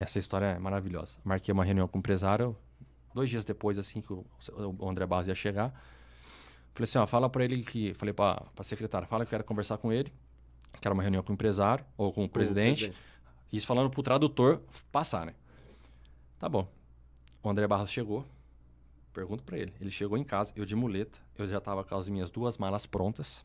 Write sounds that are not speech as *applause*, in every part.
Essa história é maravilhosa. Marquei uma reunião com o empresário, dois dias depois, assim, que o André Barros ia chegar. Falei assim, ó, fala para ele que... Falei para a secretária, fala que eu quero conversar com ele. Quero uma reunião com o empresário, ou com o presidente. presidente. Isso falando pro tradutor passar, né? Tá bom. O André Barros chegou. Pergunto para ele. Ele chegou em casa, eu de muleta. Eu já tava com as minhas duas malas prontas.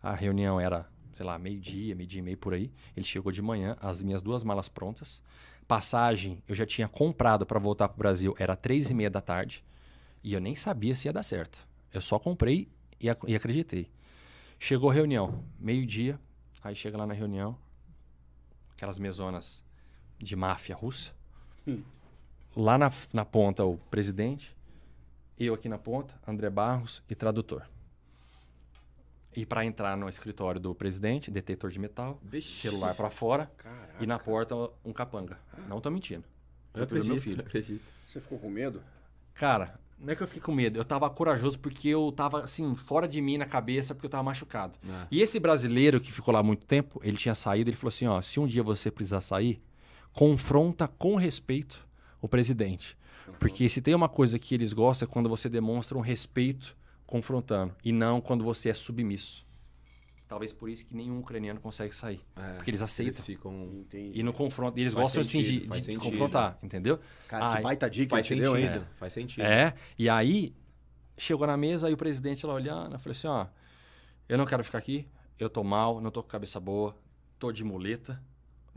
A reunião era, sei lá, meio-dia, meio-dia e meio por aí. Ele chegou de manhã, as minhas duas malas prontas. Passagem eu já tinha comprado para voltar para o Brasil, era três e meia da tarde. E eu nem sabia se ia dar certo. Eu só comprei e, ac e acreditei. Chegou a reunião, meio-dia. Aí chega lá na reunião, aquelas mesonas de máfia russa. Hum. Lá na, na ponta, o presidente, eu aqui na ponta, André Barros e tradutor. E para entrar no escritório do presidente, detetor de metal, celular para fora Caraca. e na porta um capanga. Não tô mentindo. Eu, eu acredito, meu filho. acredito. Você ficou com medo? Cara, não é que eu fiquei com medo, eu tava corajoso porque eu tava assim, fora de mim na cabeça, porque eu tava machucado. É. E esse brasileiro que ficou lá muito tempo, ele tinha saído, ele falou assim: ó, se um dia você precisar sair, confronta com respeito o presidente. Uhum. Porque se tem uma coisa que eles gostam é quando você demonstra um respeito confrontando e não quando você é submisso. Talvez por isso que nenhum ucraniano consegue sair. É, porque eles aceitam. Eles ficam. E no confronto. E eles faz gostam sentido, de, de confrontar, entendeu? Cara, que baita dica faz sentido, deu ainda. É, faz sentido. É. E aí, chegou na mesa, aí o presidente lá olhando, falou assim: ó, eu não quero ficar aqui, eu tô mal, não tô com cabeça boa, tô de muleta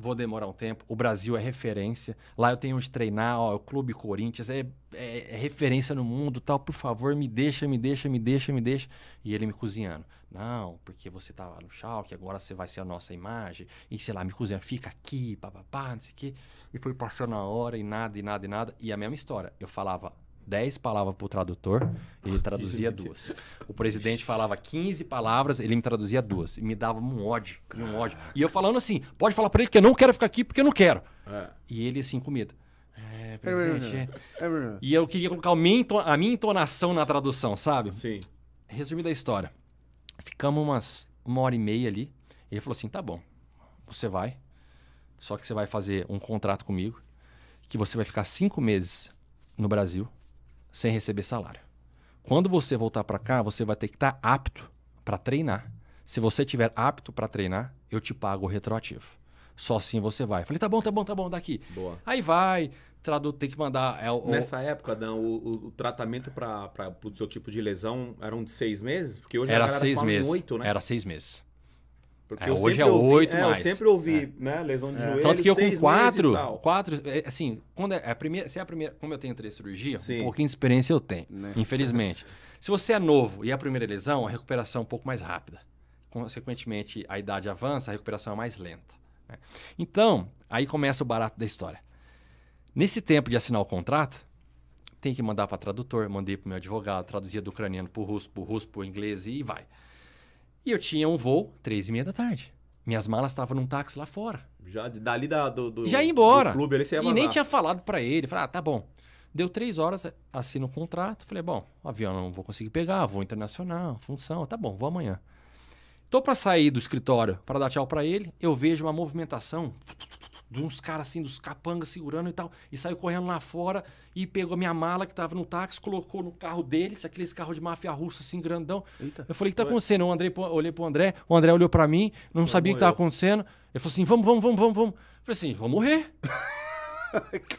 vou demorar um tempo. O Brasil é referência. Lá eu tenho onde treinar, ó, o Clube Corinthians é, é, é, referência no mundo, tal. Por favor, me deixa, me deixa, me deixa, me deixa. E ele me cozinhando. Não, porque você estava tá no que agora você vai ser a nossa imagem. E sei lá, me cozinhando fica aqui, papapá, não sei o quê. E foi passando a hora e nada, e nada, e nada. E a mesma história. Eu falava 10 palavras para o tradutor, ele traduzia *laughs* duas. O presidente falava 15 palavras, ele me traduzia duas. E me dava um ódio, um ódio. E eu falando assim, pode falar para ele que eu não quero ficar aqui porque eu não quero. É. E ele assim, com medo. É, é presidente. É, é. E eu queria colocar a minha, entonação na tradução, sabe? Sim. Resumindo a história. Ficamos umas uma hora e meia ali. E ele falou assim, tá bom, você vai. Só que você vai fazer um contrato comigo, que você vai ficar cinco meses no Brasil sem receber salário. Quando você voltar para cá, você vai ter que estar tá apto para treinar. Se você tiver apto para treinar, eu te pago o retroativo. Só assim você vai. falei, tá bom, tá bom, tá bom, daqui. Boa. Aí vai, tradu, tem que mandar. É, o, Nessa o... época, Dan, o, o tratamento para o seu tipo de lesão eram de seis meses? Porque hoje era seis meses. Oito, né? Era seis meses. Porque é, hoje é oito é, mais. Eu sempre ouvi, é. né? Lesão de é. joelho. Tanto que eu com quatro, quatro, é, assim, quando é, é a primeira, se é a primeira, como eu tenho três cirurgias, Sim. um pouquinho de experiência eu tenho, né? infelizmente. se você é novo e é a primeira lesão, a recuperação é um pouco mais rápida. Consequentemente, a idade avança, a recuperação é mais lenta. Né? Então, aí começa o barato da história. Nesse tempo de assinar o contrato, tem que mandar para tradutor, mandei para meu advogado, traduzia do ucraniano para o russo, para o russo, para o inglês e vai. E eu tinha um voo, três e meia da tarde. Minhas malas estavam num táxi lá fora. Já dali da, do, do Já ia embora. Do clube, ali você ia e nem tinha falado para ele. Falei, ah, tá bom. Deu três horas, assino o um contrato. Falei, bom, avião não vou conseguir pegar, vou internacional, função, tá bom, vou amanhã. Tô para sair do escritório para dar tchau para ele. Eu vejo uma movimentação de uns caras assim, dos capangas segurando e tal. E saiu correndo lá fora e pegou minha mala que tava no táxi, colocou no carro deles, aqueles carros de máfia russa assim, grandão. Eita. Eu falei, o que tá acontecendo? Eu Andrei, olhei pro André, o André olhou para mim, não eu sabia o que tava acontecendo. Ele falou assim, vamos, vamos, vamos, vamos, vamos. Eu falei assim, vou morrer. *laughs*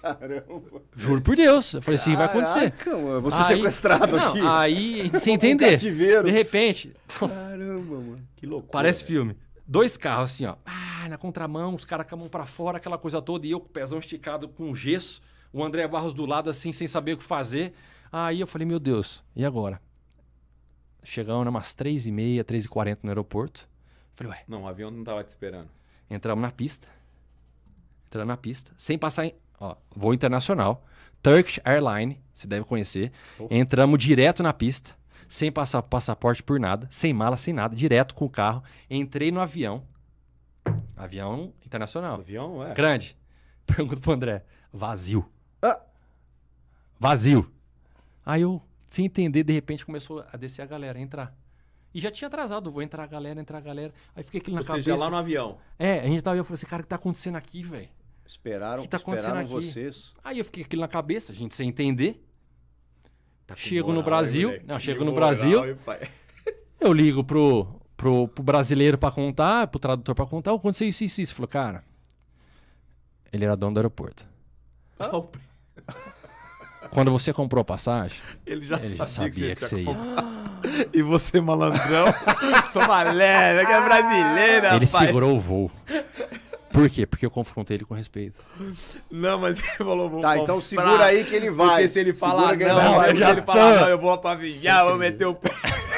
Caramba. Juro por Deus. Eu falei assim, vai acontecer. Mano, você é sequestrado não, aqui. Aí, sem *laughs* entender. Um de repente. *laughs* Caramba, mano. Que loucura. Parece filme dois carros assim, ó. Ah, na contramão, os caras com a mão pra fora, aquela coisa toda, e eu com o pezão esticado com gesso, o André Barros do lado assim, sem saber o que fazer. Aí eu falei, meu Deus, e agora? Chegamos umas 3h30, 3h40 no aeroporto. Falei, ué. Não, o avião não tava te esperando. Entramos na pista. Entramos na pista, sem passar em. Ó, voo internacional. Turkish Airline, você deve conhecer. Oh. Entramos direto na pista sem passar passaporte por nada, sem mala, sem nada, direto com o carro. Entrei no avião. Avião internacional. Avião, é. Grande. *laughs* Pergunto pro André. Vazio. Ah. Vazio. Aí eu, sem entender, de repente começou a descer a galera, a entrar. E já tinha atrasado, vou entrar a galera, entrar a galera. Aí fiquei aquilo na Ou cabeça. Seja, lá no avião. É, a gente tava, eu falei assim, cara, o que tá acontecendo aqui, velho? Esperaram, que tá acontecendo esperaram aqui? vocês. Aí eu fiquei aquilo na cabeça, a gente sem entender. Tá chego moral, no Brasil. não, chego no Brasil. *laughs* eu ligo pro, pro, pro brasileiro para contar, pro tradutor para contar. Aconteceu isso, isso, isso. Falou, cara. Ele era dono do aeroporto. Ah, *laughs* quando você comprou a passagem, ele já ele sabia, já sabia que você, que você ia. *gasps* E você, malandrão, *laughs* sou malé, que é brasileira. Ele rapaz. segurou o voo. Por quê? Porque eu confrontei ele com respeito. Não, mas ele falou... Vou, tá, então segura pra... aí que ele vai. Porque se ele falar segura não, não, eu já se ele falar não, eu vou pra vou meter o pé. *laughs*